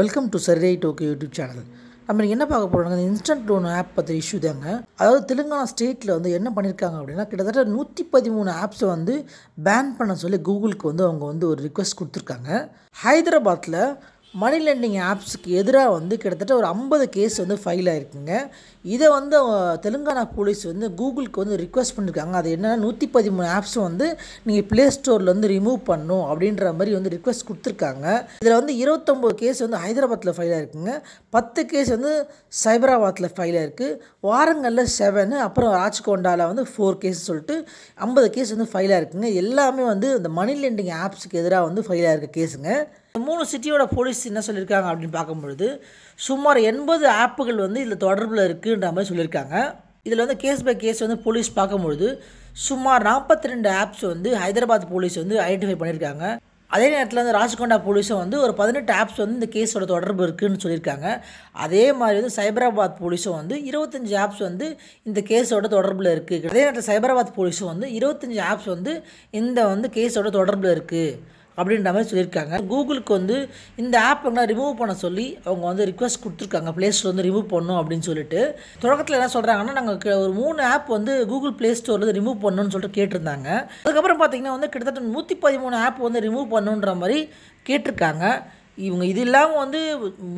welcome to சர்ரே டோக்கியோ YouTube channel நம்ம என்ன பார்க்க போகிறாங்க இந்த இன்ஸ்டன்ட் லோன் ஆப் பற்றி இஷ்யூ தாங்க அதாவது தெலுங்கானா ஸ்டேட்டில் வந்து என்ன பண்ணியிருக்காங்க அப்படின்னா கிட்டத்தட்ட நூற்றி பதிமூணு ஆப்ஸை வந்து பேன் பண்ண சொல்லி கூகுளுக்கு வந்து அவங்க வந்து ஒரு ரிக்வஸ்ட் கொடுத்துருக்காங்க ஹைதராபாத்தில் மணி லெண்டிங் ஆப்ஸுக்கு எதிராக வந்து கிட்டத்தட்ட ஒரு ஐம்பது கேஸ் வந்து ஃபைல் ஆகிருக்குங்க இதை வந்து தெலுங்கானா போலீஸ் வந்து கூகுளுக்கு வந்து ரிக்வஸ்ட் பண்ணியிருக்காங்க அது என்னென்னா நூற்றி பதிமூணு ஆப்ஸும் வந்து நீங்கள் ப்ளே ஸ்டோரில் வந்து ரிமூவ் பண்ணும் அப்படின்ற மாதிரி வந்து ரிக்வஸ்ட் கொடுத்துருக்காங்க இதில் வந்து இருபத்தொம்போது கேஸ் வந்து ஹைதராபாத்தில் ஃபைல் ஆகிருக்குங்க பத்து கேஸ் வந்து சைபராபாத்தில் ஃபைல் ஆகிருக்கு வாரங்களில் செவனு அப்புறம் ராஜ்கோண்டாவில் வந்து ஃபோர் கேஸ் சொல்லிட்டு ஐம்பது கேஸ் வந்து ஃபைல் ஆகிருக்குங்க எல்லாமே வந்து இந்த மணி லெண்டிங் ஆப்ஸுக்கு எதிராக வந்து ஃபைல் ஆகிருக்க கேஸுங்க மூணு சிட்டியோட போலீஸ் என்ன சொல்லியிருக்காங்க அப்படின்னு பார்க்கும்பொழுது சுமார் எண்பது ஆப்புகள் வந்து இதில் தொடர்பில் இருக்குன்ற மாதிரி சொல்லியிருக்காங்க இதில் வந்து கேஸ் பை கேஸ் வந்து போலீஸ் பார்க்கும்பொழுது சுமார் நாற்பத்தி ரெண்டு ஆப்ஸ் வந்து ஹைதராபாத் போலீஸ் வந்து ஐடென்டிஃபை பண்ணியிருக்காங்க அதே நேரத்தில் வந்து ராஜ்கொண்டா போலீஸும் வந்து ஒரு பதினெட்டு ஆப்ஸ் வந்து இந்த கேஸோட தொடர்பு இருக்குதுன்னு சொல்லியிருக்காங்க அதே மாதிரி வந்து சைபராபாத் போலீஸும் வந்து இருபத்தஞ்சி ஆப்ஸ் வந்து இந்த கேஸோட தொடர்பில் இருக்குது அதே நேரத்தில் சைபராபாத் போலீஸும் வந்து இருபத்தஞ்சி ஆப்ஸ் வந்து இந்த வந்து கேஸோட தொடர்பில் இருக்குது அப்படின்ற மாதிரி சொல்லியிருக்காங்க கூகுளுக்கு வந்து இந்த ஆப் ரிமூவ் பண்ண சொல்லி அவங்க வந்து ரிக்வஸ்ட் கொடுத்துருக்காங்க ப்ளே ஸ்டோர் வந்து ரிமூவ் பண்ணும் அப்படின்னு சொல்லிட்டு தொடக்கத்தில் என்ன சொல்கிறாங்கன்னா நாங்கள் ஒரு மூணு ஆப் வந்து கூகுள் ப்ளே ஸ்டோர்லேருந்து ரிமூவ் பண்ணணும்னு சொல்லிட்டு கேட்டிருந்தாங்க அதுக்கப்புறம் பார்த்தீங்கன்னா வந்து கிட்டத்தட்ட நூற்றி பதிமூணு ஆப் வந்து ரிமூவ் பண்ணுன்ற மாதிரி கேட்டிருக்காங்க இவங்க இது இல்லாமல் வந்து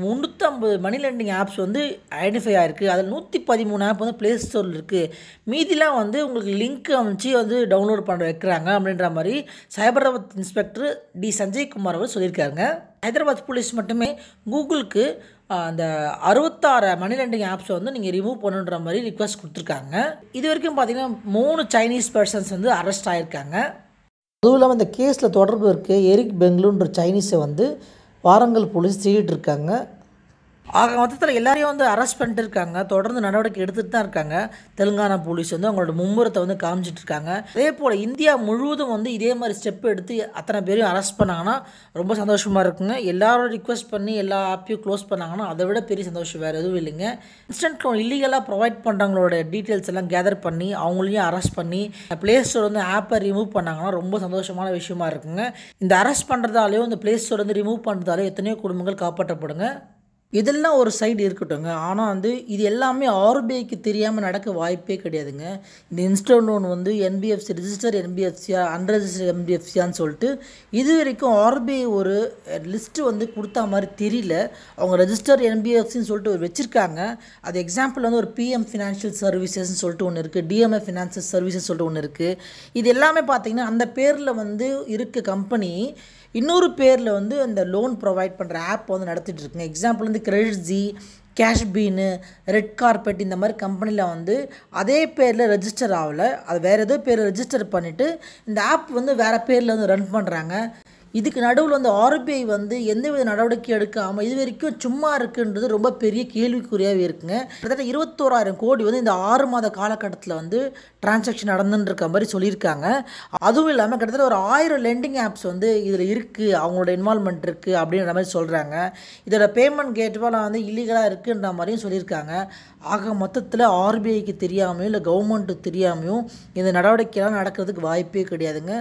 முந்நூற்றம்பது மணி லெண்டிங் ஆப்ஸ் வந்து ஐடென்டிஃபை ஆகிருக்கு அதில் நூற்றி பதிமூணு ஆப் வந்து ப்ளே ஸ்டோரில் இருக்குது மீதிலாம் வந்து உங்களுக்கு லிங்க் அமைச்சு வந்து டவுன்லோட் பண்ண வைக்கிறாங்க அப்படின்ற மாதிரி சைபராபாத் இன்ஸ்பெக்டர் டி சஞ்சய் குமார் அவர் சொல்லியிருக்காங்க ஹைதராபாத் போலீஸ் மட்டுமே கூகுளுக்கு அந்த அறுபத்தாறு மணி லெண்டிங் ஆப்ஸை வந்து நீங்கள் ரிமூவ் பண்ணுன்ற மாதிரி ரிக்வஸ்ட் கொடுத்துருக்காங்க இது வரைக்கும் பார்த்திங்கன்னா மூணு சைனீஸ் பர்சன்ஸ் வந்து அரெஸ்ட் ஆகியிருக்காங்க அதுவும் இல்லாமல் இந்த கேஸில் தொடர்பு இருக்க எரிக் பெங்களூன்ற சைனீஸை வந்து வாரங்கல் போலீஸ் தேடிட்டு இருக்காங்க ஆக மொத்தத்தில் எல்லாரையும் வந்து அரெஸ்ட் பண்ணிட்டு இருக்காங்க தொடர்ந்து நடவடிக்கை எடுத்துகிட்டு தான் இருக்காங்க தெலுங்கானா போலீஸ் வந்து அவங்களோட மும்முரத்தை வந்து காமிச்சிட்டு இருக்காங்க அதே போல் இந்தியா முழுவதும் வந்து இதே மாதிரி ஸ்டெப் எடுத்து அத்தனை பேரையும் அரெஸ்ட் பண்ணாங்கன்னா ரொம்ப சந்தோஷமாக இருக்குங்க எல்லாரும் ரிக்வஸ்ட் பண்ணி எல்லா ஆப்பையும் க்ளோஸ் பண்ணாங்கன்னா அதை விட பெரிய சந்தோஷம் வேறு எதுவும் இல்லைங்க இன்ஸ்டன்ட் லோன் இல்லீகலாக ப்ரொவைட் பண்ணுறவங்களோட டீட்டெயில்ஸ் எல்லாம் கேதர் பண்ணி அவங்களையும் அரெஸ்ட் பண்ணி ப்ளே ஸ்டோர் வந்து ஆப்பை ரிமூவ் பண்ணாங்கன்னா ரொம்ப சந்தோஷமான விஷயமா இருக்குங்க இந்த அரெஸ்ட் பண்ணுறதாலேயோ இந்த ப்ளே ஸ்டோர் வந்து ரிமூவ் பண்ணுறதாலேயோ எத்தனையோ குடும்பங்கள் காப்பாற்றப்படுங்க இதெல்லாம் ஒரு சைடு இருக்கட்டும்ங்க ஆனால் வந்து இது எல்லாமே ஆர்பிஐக்கு தெரியாமல் நடக்க வாய்ப்பே கிடையாதுங்க இந்த இன்ஸ்டன்ட் லோன் வந்து என்பிஎஃப்சி ரிஜிஸ்டர் என்பிஎஃப்சியா அன்ரெஜிஸ்டர் என்பிஎஃப்சியான்னு சொல்லிட்டு இது வரைக்கும் ஆர்பிஐ ஒரு லிஸ்ட்டு வந்து கொடுத்தா மாதிரி தெரியல அவங்க ரெஜிஸ்டர் என்பிஎஃப்சின்னு சொல்லிட்டு ஒரு வச்சுருக்காங்க அது எக்ஸாம்பிள் வந்து ஒரு பிஎம் ஃபினான்ஷியல் சர்வீசஸ்ன்னு சொல்லிட்டு ஒன்று இருக்குது டிஎம்ஏ ஃபினான்ஷியல் சர்வீசஸ் சொல்லிட்டு ஒன்று இருக்குது இது எல்லாமே பார்த்திங்கன்னா அந்த பேரில் வந்து இருக்க கம்பெனி இன்னொரு பேரில் வந்து அந்த லோன் ப்ரொவைட் பண்ணுற ஆப் வந்து நடத்திட்டு இருக்குங்க எக்ஸாம்பிள் வந்து credit G cash bean red carpet இந்த மாதிரி கம்பெனியில் வந்து அதே பேரில் ரெஜிஸ்டர் ஆகலை அது வேறு ஏதோ பேர் ரெஜிஸ்டர் பண்ணிவிட்டு இந்த ஆப் வந்து வேறு பேரில் வந்து ரன் பண்ணுறாங்க இதுக்கு நடுவில் வந்து ஆர்பிஐ வந்து எந்தவித நடவடிக்கை எடுக்காமல் இது வரைக்கும் சும்மா இருக்குன்றது ரொம்ப பெரிய கேள்விக்குறியாகவே இருக்குங்க கிட்டத்தட்ட இருபத்தோராயிரம் கோடி வந்து இந்த ஆறு மாத காலகட்டத்தில் வந்து டிரான்சாக்ஷன் நடந்துன்னு இருக்க மாதிரி சொல்லியிருக்காங்க அதுவும் இல்லாமல் கிட்டத்தட்ட ஒரு ஆயிரம் லெண்டிங் ஆப்ஸ் வந்து இதில் இருக்குது அவங்களோட இன்வால்மெண்ட் இருக்குது அப்படின்ற மாதிரி சொல்கிறாங்க இதோட பேமெண்ட் கேட்வேலாம் வந்து இல்லீகலாக இருக்குன்ற மாதிரியும் சொல்லியிருக்காங்க ஆக மொத்தத்தில் ஆர்பிஐக்கு தெரியாமையும் இல்லை கவர்மெண்ட்டுக்கு தெரியாமையும் இந்த நடவடிக்கைலாம் நடக்கிறதுக்கு வாய்ப்பே கிடையாதுங்க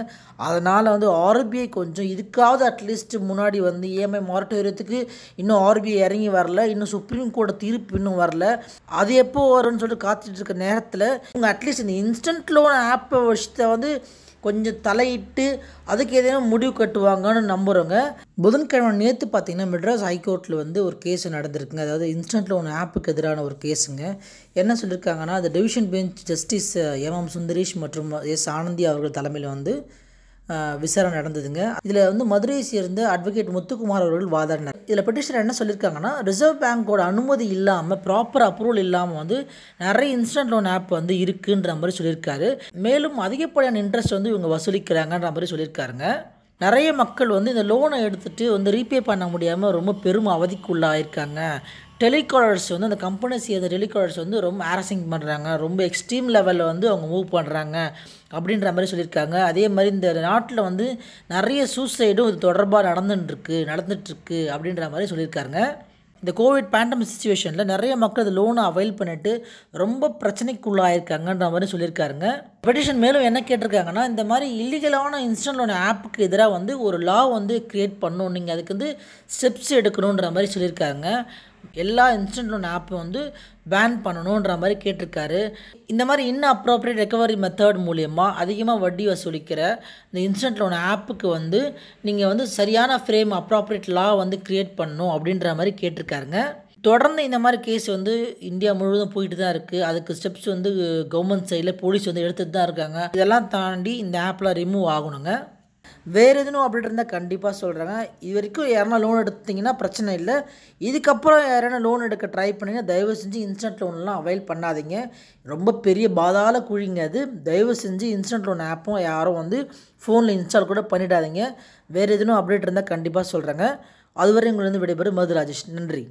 அதனால் வந்து ஆர்பிஐ கொஞ்சம் இதுக்கு இதுக்காவது அட்லீஸ்ட் முன்னாடி வந்து இஎம்ஐ e மொரட்டோரியத்துக்கு இன்னும் ஆர்பிஐ இறங்கி வரல இன்னும் சுப்ரீம் கோர்ட் தீர்ப்பு இன்னும் வரல அது எப்போ வரும்னு சொல்லிட்டு காத்துட்டு இருக்க நேரத்தில் இவங்க அட்லீஸ்ட் இந்த இன்ஸ்டன்ட் லோன் ஆப்பை விஷயத்தை வந்து கொஞ்சம் தலையிட்டு அதுக்கு ஏதேனும் முடிவு கட்டுவாங்கன்னு நம்புகிறோங்க புதன்கிழமை நேற்று பார்த்தீங்கன்னா மெட்ராஸ் ஹைகோர்ட்டில் வந்து ஒரு கேஸ் நடந்திருக்குங்க அதாவது இன்ஸ்டன்ட் லோன் ஆப்புக்கு எதிரான ஒரு கேஸுங்க என்ன சொல்லியிருக்காங்கன்னா அது division bench justice M M Sundaresh மற்றும் எஸ் ஆனந்தி அவர்கள் தலைமையில் வந்து விசாரணை நடந்ததுங்க இதில் வந்து மதுரையை சேர்ந்த அட்வொகேட் முத்துக்குமார் அவர்கள் வாதாடினார் இதில் பெட்டிஷனர் என்ன சொல்லியிருக்காங்கன்னா ரிசர்வ் பேங்கோட அனுமதி இல்லாமல் ப்ராப்பர் அப்ரூவல் இல்லாமல் வந்து நிறைய இன்ஸ்டன்ட் லோன் ஆப் வந்து இருக்குன்ற மாதிரி சொல்லியிருக்காரு மேலும் அதிகப்படியான இன்ட்ரெஸ்ட் வந்து இவங்க வசூலிக்கிறாங்கன்ற மாதிரி சொல்லியிருக்காருங்க நிறைய மக்கள் வந்து இந்த லோனை எடுத்துகிட்டு வந்து ரீபே பண்ண முடியாமல் ரொம்ப பெரும் அவதிக்குள்ளாயிருக்காங்க டெலிகாலர்ஸ் வந்து அந்த கம்பெனி செய்கிற டெலிகாலர்ஸ் வந்து ரொம்ப ஹாரசிங் பண்ணுறாங்க ரொம்ப எக்ஸ்ட்ரீம் லெவலில் வந்து அவங்க மூவ் பண்ணுறாங்க அப்படின்ற மாதிரி சொல்லியிருக்காங்க அதே மாதிரி இந்த நாட்டில் வந்து நிறைய சூசைடும் இது தொடர்பாக நடந்துட்டுருக்கு நடந்துட்டுருக்கு அப்படின்ற மாதிரி சொல்லியிருக்காங்க இந்த கோவிட் பேண்டமிக் சுச்சுவேஷனில் நிறைய மக்கள் அது லோனை அவைல் பண்ணிவிட்டு ரொம்ப பிரச்சனைக்குள்ளாயிருக்காங்கன்ற மாதிரி சொல்லியிருக்காருங்க பெட்டிஷன் மேலும் என்ன கேட்டிருக்காங்கன்னா இந்த மாதிரி இல்லீகலான இன்ஸ்டன்ட் லோன் ஆப்புக்கு எதிராக வந்து ஒரு லா வந்து க்ரியேட் பண்ணணும் நீங்கள் அதுக்கு வந்து ஸ்டெப்ஸ் எடுக்கணுன்ற மாதிரி சொல்லியிருக்காங்க எல்லா இன்ஸ்டன்ட் லோன் ஆப்பும் வந்து பேன் பண்ணணுன்ற மாதிரி கேட்டிருக்காரு இந்த மாதிரி இன் அப்ராப்ரியேட் ரெக்கவரி மெத்தட் மூலியமாக அதிகமாக வட்டி வசூலிக்கிற இந்த இன்ஸ்டன்ட் லோன் ஆப்புக்கு வந்து நீங்கள் வந்து சரியான ஃப்ரேம் அப்ராப்ரியேட் லா வந்து க்ரியேட் பண்ணணும் அப்படின்ற மாதிரி கேட்டிருக்காருங்க தொடர்ந்து இந்த மாதிரி கேஸ் வந்து இந்தியா முழுவதும் போயிட்டு தான் இருக்குது அதுக்கு ஸ்டெப்ஸ் வந்து கவர்மெண்ட் சைடில் போலீஸ் வந்து எடுத்துகிட்டு தான் இருக்காங்க இதெல்லாம் தாண்டி இந்த ஆப்பில் ரிமூவ் ஆகணுங்க வேறு எதுவும் அப்படி இருந்தால் கண்டிப்பாக சொல்கிறாங்க இது வரைக்கும் யாருனா லோன் எடுத்திங்கன்னா பிரச்சனை இல்லை இதுக்கப்புறம் யாரானா லோன் எடுக்க ட்ரை பண்ணிங்கன்னா தயவு செஞ்சு இன்ஸ்டன்ட் லோன்லாம் அவைல் பண்ணாதீங்க ரொம்ப பெரிய பாதாள குழிங்க அது தயவு செஞ்சு இன்ஸ்டன்ட் லோன் ஆப்பும் யாரும் வந்து ஃபோனில் இன்ஸ்டால் கூட பண்ணிடாதீங்க வேறு எதுவும் அப்டேட் இருந்தால் கண்டிப்பாக சொல்கிறாங்க அதுவரை உங்களுக்கு வந்து விடைபெறும் மது ராஜேஷ் நன்றி